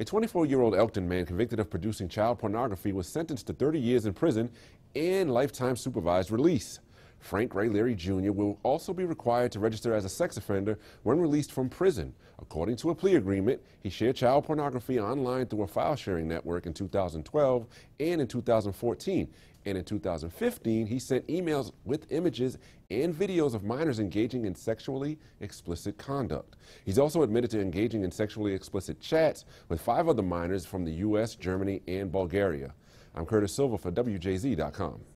A 24-year-old Elkton man convicted of producing child pornography was sentenced to 30 years in prison and lifetime supervised release. Frank Ray Leary Jr. will also be required to register as a sex offender when released from prison. According to a plea agreement, he shared child pornography online through a file sharing network in 2012 and in 2014. And in 2015, he sent emails with images and videos of minors engaging in sexually explicit conduct. He's also admitted to engaging in sexually explicit chats with five other minors from the U.S., Germany, and Bulgaria. I'm Curtis Silva for WJZ.com.